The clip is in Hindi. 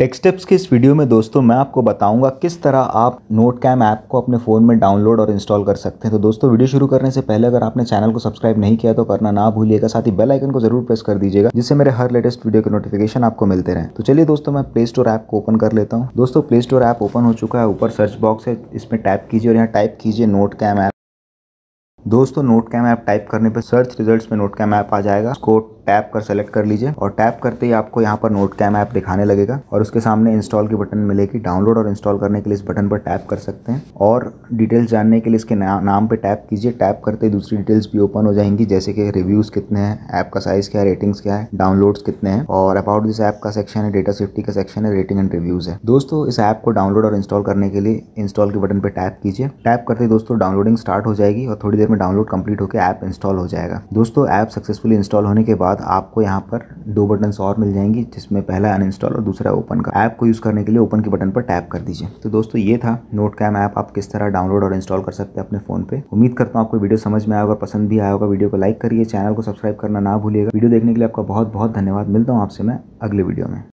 टेक्स टेक्सटेप्स के इस वीडियो में दोस्तों मैं आपको बताऊंगा किस तरह आप नोट कैम ऐप को अपने फ़ोन में डाउनलोड और इंस्टॉल कर सकते हैं तो दोस्तों वीडियो शुरू करने से पहले अगर आपने चैनल को सब्सक्राइब नहीं किया तो करना ना भूलिएगा साथ ही बेल आइकन को जरूर प्रेस कर दीजिएगा जिससे मेरे हर लेटेस्ट वीडियो के नोटिफिकेशन आपको मिलते रहे तो चलिए दोस्तों मैं प्ले स्टोर ऐप को ओपन कर लेता हूँ दोस्तों प्ले स्टोर ऐप ओपन हो चुका है ऊपर सर्च बॉक्स है इसमें टाइप कीजिए और यहाँ टाइप कीजिए नोट कैम ऐप दोस्तों नोट कैम ऐप टाइप करने पर सर्च रिजल्ट में नोट कैम ऐप आ जाएगा उसको टैप कर सेलेक्ट कर लीजिए और टैप करते ही आपको यहाँ पर नोट कैम ऐप दिखाने लगेगा और उसके सामने इंस्टॉल की बटन मिलेगी डाउनलोड और इंस्टॉल करने के लिए इस बटन पर टैप कर सकते हैं और डिटेल्स जानने के लिए इसके ना, नाम पर टैप कीजिए टैप करते ही दूसरी डिटेल्स भी ओपन हो जाएंगी जैसे कि रिव्यूज़ कितने हैं ऐप का साइज़ क्या है रेटिंग्स क्या है डाउनलोड्स कितने हैं और अबाउट दिस ऐप का सेक्शन है डेटा सेफ्टी का सेक्शन है रेटिंग एंड रिव्यूज़ है दोस्तों इस ऐप को डाउनलोड और इंस्टॉल करने के लिए इंस्टॉल के बटन पर टैप कीजिए टैप करते ही दोस्तों डाउनलोडिंग स्टार्ट हो जाएगी और थोड़ी देर में डाउनलोड कंप्लीट होकर ऐप इंस्टॉल हो जाएगा दोस्तों ऐप सक्सेसफुली इंस्टॉल होने के बाद बाद आपको यहाँ पर दो बटन्स और मिल जाएंगी जिसमें पहला अनइंस्टॉल और दूसरा ओपन का ऐप को यूज़ करने के लिए ओपन के बटन पर टैप कर दीजिए तो दोस्तों ये था नोट कैम ऐप आप किस तरह डाउनलोड और इंस्टॉल कर सकते हैं अपने फोन पे उम्मीद करता हूँ आपको वीडियो समझ में आएगा पसंद भी आएगा वीडियो को लाइक करिए चैनल को सब्सक्राइब करना ना भूलिएगा वीडियो देखने के लिए आपका बहुत बहुत धन्यवाद मिलता हूँ आपसे मैं अगले वीडियो में